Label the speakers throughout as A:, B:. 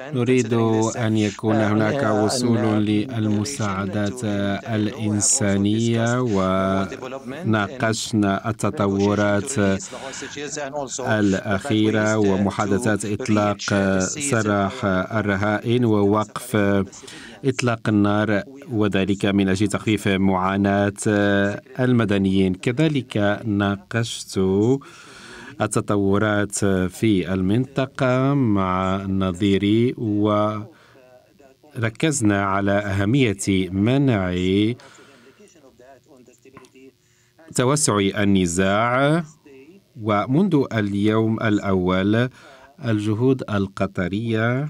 A: نريد أن يكون uh, هناك uh, وصول للمساعدات الإنسانية وناقشنا التطورات الأخيرة uh, ومحادثات إطلاق سراح الرهائن ووقف إطلاق النار وذلك من أجل تخفيف معاناة المدنيين كذلك ناقشت التطورات في المنطقة مع نظيري وركزنا على أهمية منع توسع النزاع ومنذ اليوم الأول الجهود القطرية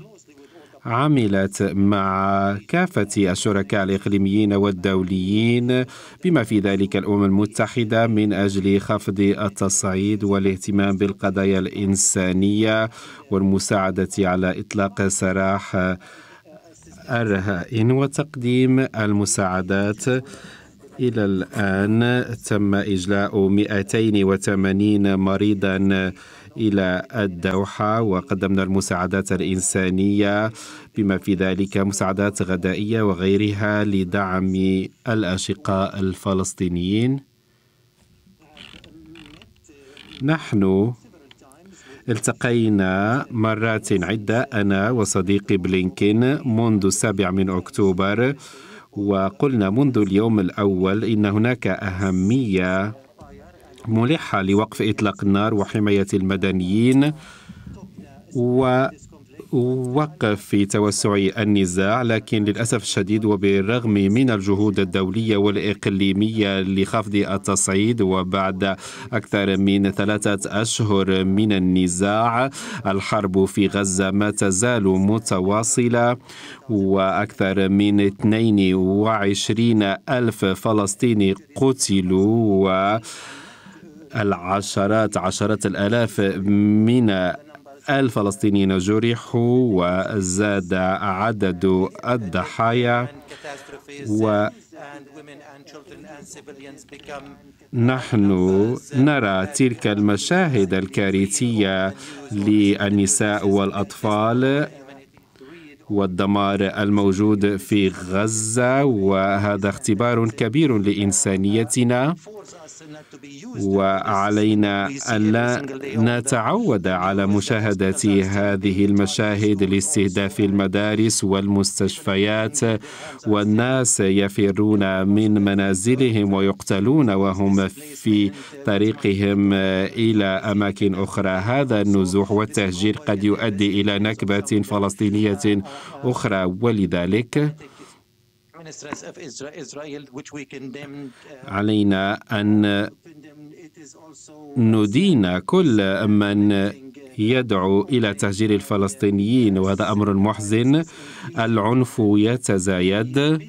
A: عملت مع كافة الشركاء الإقليميين والدوليين بما في ذلك الأمم المتحدة من أجل خفض التصعيد والاهتمام بالقضايا الإنسانية والمساعدة على إطلاق سراح الرهائن وتقديم المساعدات إلى الآن تم إجلاء 280 مريضاً إلى الدوحة وقدمنا المساعدات الإنسانية بما في ذلك مساعدات غذائية وغيرها لدعم الأشقاء الفلسطينيين نحن التقينا مرات عدة أنا وصديقي بلينكين منذ السابع من أكتوبر وقلنا منذ اليوم الأول إن هناك أهمية ملحة لوقف إطلاق النار وحماية المدنيين ووقف توسع النزاع لكن للأسف الشديد وبالرغم من الجهود الدولية والإقليمية لخفض التصعيد وبعد أكثر من ثلاثة أشهر من النزاع الحرب في غزة ما تزال متواصلة وأكثر من 22 ألف فلسطيني قتلوا و العشرات عشرات الآلاف من الفلسطينيين جرحوا وزاد عدد الضحايا و نحن نرى تلك المشاهد الكارثية للنساء والأطفال والدمار الموجود في غزة وهذا اختبار كبير لإنسانيتنا وعلينا ألا نتعود على مشاهدة هذه المشاهد لاستهداف المدارس والمستشفيات والناس يفرون من منازلهم ويقتلون وهم في طريقهم إلى أماكن أخرى هذا النزوح والتهجير قد يؤدي إلى نكبة فلسطينية أخرى ولذلك Uh, علينا أن ندين كل من uh, يدعو إلى تهجير الفلسطينيين وهذا أمر محزن العنف يتزايد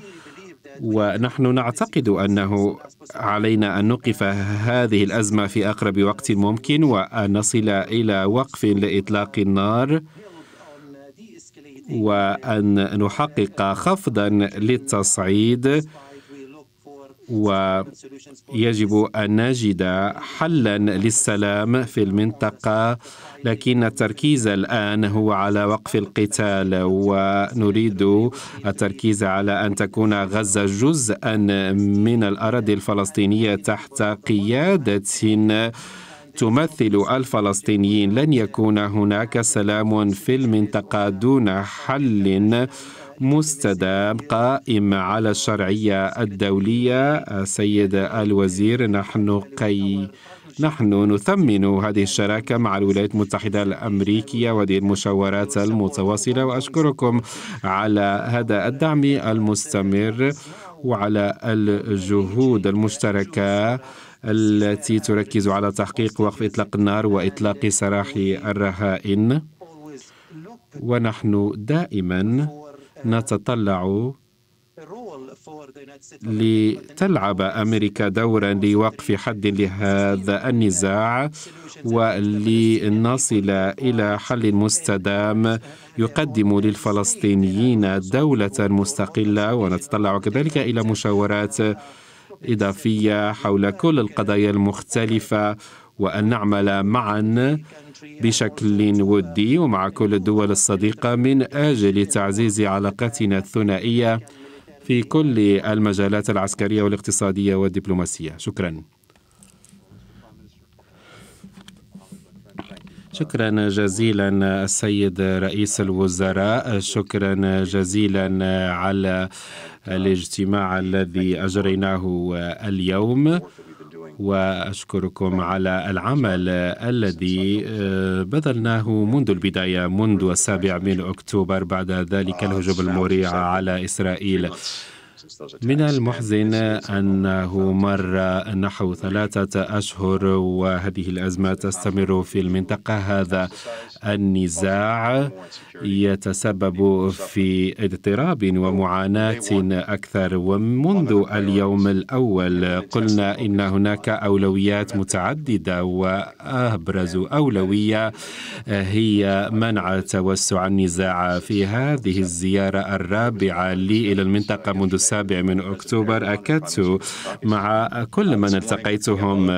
A: ونحن نعتقد أنه علينا أن نوقف هذه الأزمة في أقرب وقت ممكن وأن نصل إلى وقف لإطلاق النار وأن نحقق خفضا للتصعيد ويجب أن نجد حلا للسلام في المنطقة لكن التركيز الآن هو على وقف القتال ونريد التركيز على أن تكون غزة جزءا من الأراضي الفلسطينية تحت قيادة تمثل الفلسطينيين لن يكون هناك سلام في المنطقة دون حل مستدام قائم على الشرعية الدولية السيد الوزير نحن قي نحن نثمن هذه الشراكة مع الولايات المتحدة الأمريكية وهذه المشاورات المتواصلة وأشكركم على هذا الدعم المستمر وعلى الجهود المشتركه التي تركز على تحقيق وقف إطلاق النار وإطلاق سراح الرهائن ونحن دائما نتطلع لتلعب امريكا دورا لوقف حد لهذا النزاع ولنصل الى حل مستدام يقدم للفلسطينيين دوله مستقله ونتطلع كذلك الى مشاورات إضافية حول كل القضايا المختلفة وأن نعمل معا بشكل ودي ومع كل الدول الصديقة من أجل تعزيز علاقاتنا الثنائية في كل المجالات العسكرية والاقتصادية والدبلوماسية شكراً شكرا جزيلا السيد رئيس الوزراء شكرا جزيلا على الاجتماع الذي اجريناه اليوم واشكركم على العمل الذي آه، بذلناه منذ البدايه منذ السابع من اكتوبر بعد ذلك الهجوم المريع على اسرائيل من المحزن أنه مر نحو ثلاثة أشهر وهذه الأزمة تستمر في المنطقة هذا النزاع يتسبب في اضطراب ومعاناة أكثر ومنذ اليوم الأول قلنا إن هناك أولويات متعددة وأبرز أولوية هي منع توسع النزاع في هذه الزيارة الرابعة لي إلى المنطقة منذ السابع من أكتوبر أكدت مع كل من التقيتهم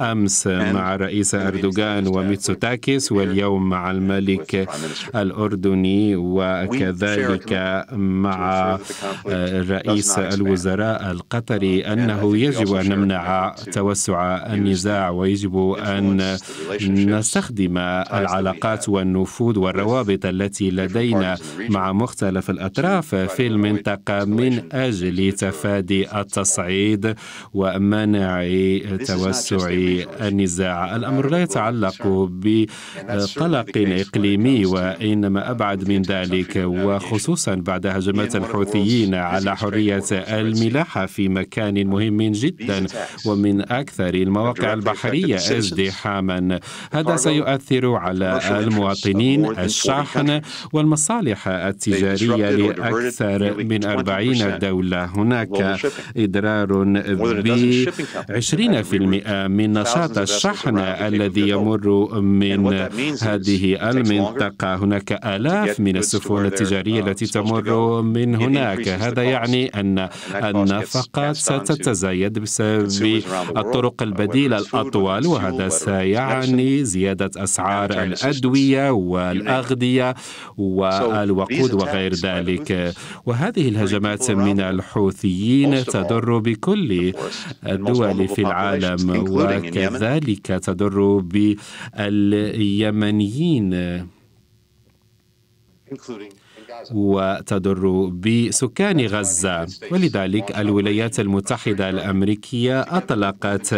A: أمس مع الرئيس أردوغان وميتسوتاكيس واليوم مع الملك الأردني وكذلك مع رئيس الوزراء القطري أنه يجب أن نمنع توسع النزاع ويجب أن نستخدم العلاقات والنفوذ والروابط التي لدينا مع مختلف الأطراف في المنطقة من أجل أجل تفادي التصعيد ومنع توسع النزاع الأمر لا uh, يتعلق بقلق إقليمي وإنما أبعد من ذلك وخصوصا بعد هجمات الحوثيين على حرية الملاحة في مكان مهم جدا ومن أكثر المواقع البحرية ازدحاما هذا سيؤثر على المواطنين الشاحن والمصالح التجارية لأكثر من 40 دولة الدولة هناك إدرار ب 20% من نشاط الشحن الذي يمر من هذه المنطقة هناك آلاف من السفن التجارية um, التي تمر من هناك هذا يعني أن النفقات ستتزايد بسبب الطرق البديلة الأطول وهذا سيعني زيادة أسعار الأدوية والأغذية والوقود وغير ذلك وهذه الهجمات من الحوثيين تضر بكل الدول في العالم وكذلك تضر باليمنيين وتضر بسكان غزة ولذلك الولايات المتحدة الأمريكية أطلقت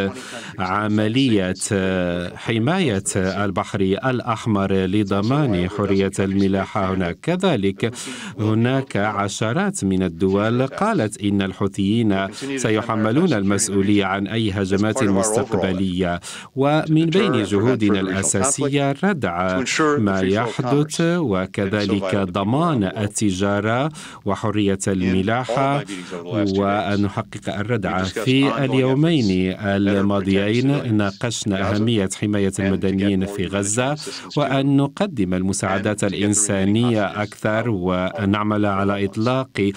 A: عملية حماية البحر الأحمر لضمان حرية الملاحة هناك كذلك هناك عشرات من الدول قالت إن الحوثيين سيحملون المسؤولية عن أي هجمات مستقبلية ومن بين جهودنا الأساسية ردع ما يحدث وكذلك ضمان يحققون التجارة وحرية الملاحة وأن نحقق الردع في اليومين الماضيين ناقشنا أهمية حماية المدنيين في غزة وأن نقدم المساعدات الإنسانية أكثر ونعمل على إطلاق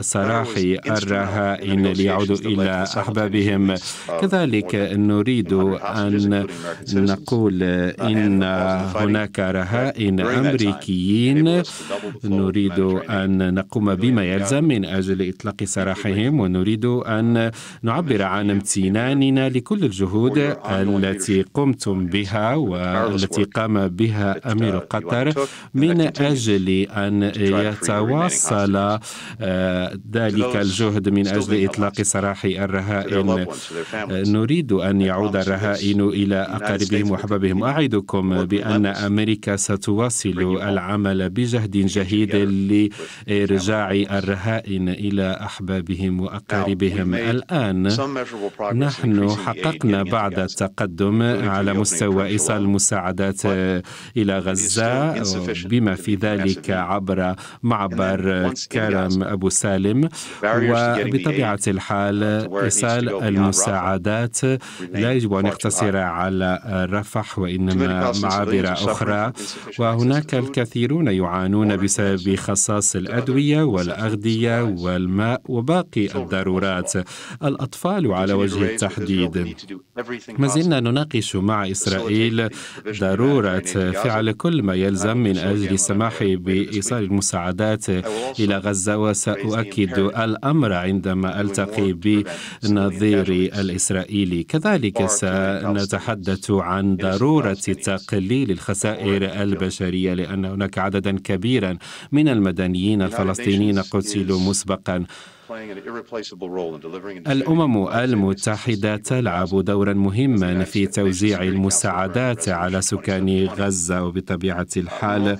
A: سراح الرهائن ليعودوا إلى أحبابهم كذلك نريد أن نقول إن هناك رهائن أمريكيين نريد أن نقوم بما يلزم من أجل إطلاق سراحهم ونريد أن نعبر عن امتناننا لكل الجهود التي قمتم بها والتي قام بها أمير قطر من أجل أن يتواصل آه، ذلك الجهد من أجل إطلاق سراح الرهائن نريد أن يعود الرهائن إلى أقاربهم وحبابهم أعدكم بأن أمريكا ستواصل العمل بجهد جديد الشهيد لرجاع الرهائن إلى أحبابهم وأقاربهم الآن نحن حققنا بعد التقدم على مستوى إيصال المساعدات إلى غزة بما في ذلك عبر معبر كرم أبو سالم وبطبيعة الحال uh, إيصال المساعدات لا يجب أن يقتصر على رفح وإنما معابر أخرى وهناك الكثيرون يعانون بسبب خصاص الأدوية والأغذية والماء وباقي الضرورات الأطفال على وجه التحديد ما زلنا نناقش مع إسرائيل ضرورة فعل كل ما يلزم من أجل السماح بإيصال المساعدات إلى غزة وسأؤكد الأمر عندما ألتقي بنظيري الإسرائيلي كذلك سنتحدث عن ضرورة تقليل الخسائر البشرية لأن هناك عددا كبيرا من المدنيين الفلسطينيين قتلوا مسبقا الأمم المتحدة تلعب دورا مهما في توزيع المساعدات على سكان غزة وبطبيعة الحال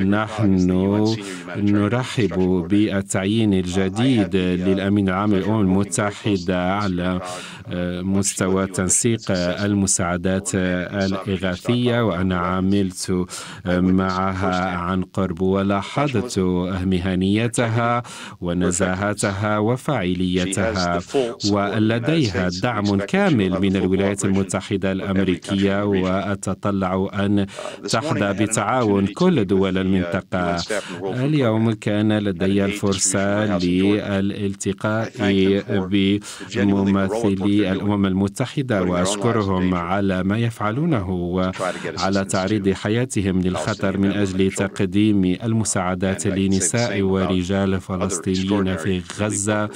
A: نحن نرحب بالتعيين الجديد للأمين العام للأمم المتحدة على مستوى تنسيق المساعدات الإغاثية وأنا عملت معها عن قرب ولاحظت مهنيتها ونزاهتها وفاعليتها ولديها دعم كامل من الولايات المتحدة الأمريكية وأتطلع أن uh, تحظى بتعاون كل دول uh, المنطقة اليوم كان لدي الفرصة للالتقاء بممثلي الأمم المتحدة وأشكرهم على ما يفعلونه وعلى تعريض حياتهم للخطر من أجل تقديم المساعدات لنساء ورجال فلسطينيين في غزة غزة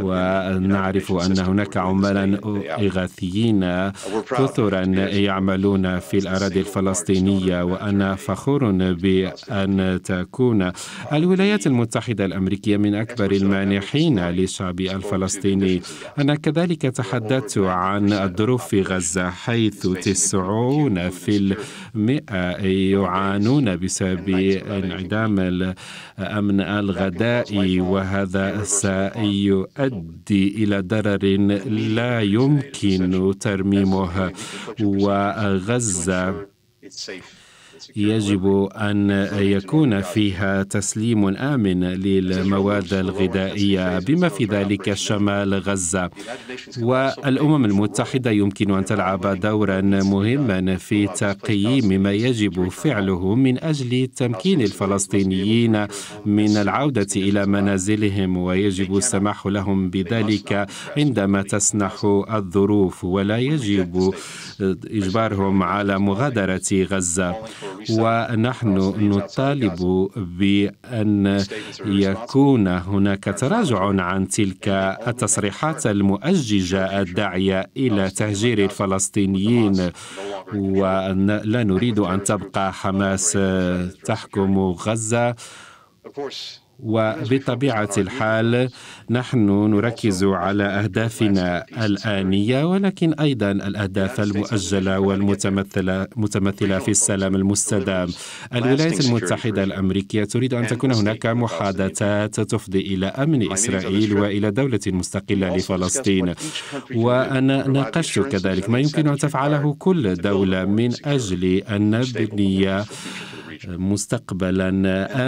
A: ونعرف أن هناك عمالا إغاثيين كثرا يعملون في الأراضي الفلسطينية وأنا فخور بأن تكون الولايات المتحدة الأمريكية من أكبر المانحين للشعب الفلسطيني أنا كذلك تحدثت عن الظروف في غزة حيث تسعون في المئة يعانون بسبب انعدام الأمن الغذائي وهذا سيؤدي إلى ضرر لا يمكن ترميمه وغزة يجب أن يكون فيها تسليم آمن للمواد الغذائية بما في ذلك شمال غزة والأمم المتحدة يمكن أن تلعب دورا مهما في تقييم ما يجب فعله من أجل تمكين الفلسطينيين من العودة إلى منازلهم ويجب السماح لهم بذلك عندما تسنح الظروف ولا يجب إجبارهم على مغادرة غزة ونحن نطالب بأن يكون هناك تراجع عن تلك التصريحات المؤججة الداعية إلى تهجير الفلسطينيين ولا نريد أن تبقى حماس تحكم غزة وبطبيعه الحال نحن نركز على اهدافنا الانيه ولكن ايضا الاهداف المؤجله والمتمثله متمثله في السلام المستدام. الولايات المتحده الامريكيه تريد ان تكون هناك محادثات تفضي الى امن اسرائيل والى دوله مستقله لفلسطين. وانا ناقشت كذلك ما يمكن ان تفعله كل دوله من اجل ان نبني مستقبلا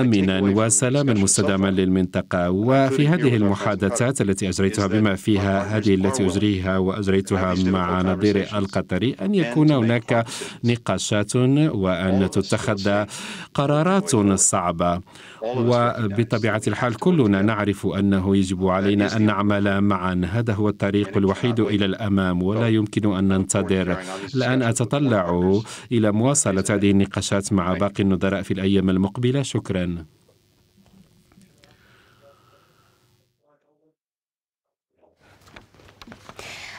A: آمنا وسلاما مستداما للمنطقة وفي هذه المحادثات التي أجريتها بما فيها هذه التي أجريها وأجريتها مع نظير القطري أن يكون هناك نقاشات وأن تتخذ قرارات صعبة وبطبيعة الحال كلنا نعرف أنه يجب علينا أن نعمل معا هذا هو الطريق الوحيد إلى الأمام ولا يمكن أن ننتظر الآن أتطلع إلى مواصلة هذه النقاشات مع باقي النظراء المبادرة في الأيام المقبلة شكرا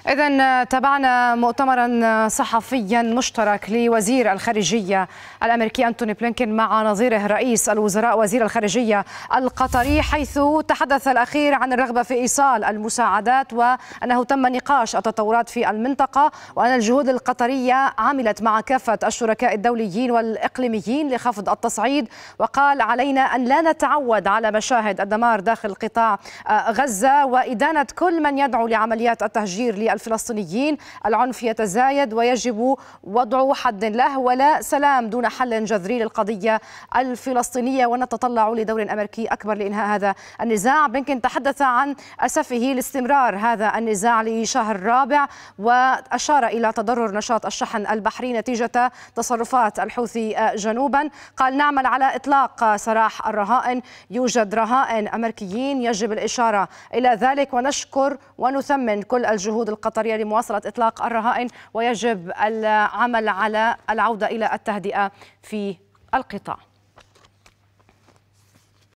B: إذا آه، تابعنا مؤتمرا آه، صحفيا مشترك لوزير الخارجية الأمريكي أنتوني بلينكين مع نظيره رئيس الوزراء وزير الخارجية القطري حيث تحدث الأخير عن الرغبة في إيصال المساعدات وأنه تم نقاش التطورات في المنطقة وأن الجهود القطرية عملت مع كافة الشركاء الدوليين والإقليميين لخفض التصعيد وقال علينا أن لا نتعود على مشاهد الدمار داخل قطاع آه، غزة وإدانة كل من يدعو لعمليات التهجير الفلسطينيين العنف يتزايد ويجب وضع حد له ولا سلام دون حل جذري للقضية الفلسطينية ونتطلع لدور أمريكي أكبر لإنهاء هذا النزاع بنكن تحدث عن أسفه لاستمرار هذا النزاع لشهر رابع وأشار إلى تضرر نشاط الشحن البحري نتيجة تصرفات الحوثي جنوبا قال نعمل على إطلاق سراح الرهائن يوجد رهائن أمريكيين يجب الإشارة إلى ذلك ونشكر ونثمن كل الجهود القادمة القطرية لمواصلة إطلاق الرهائن ويجب العمل على العودة إلى التهدئة في القطاع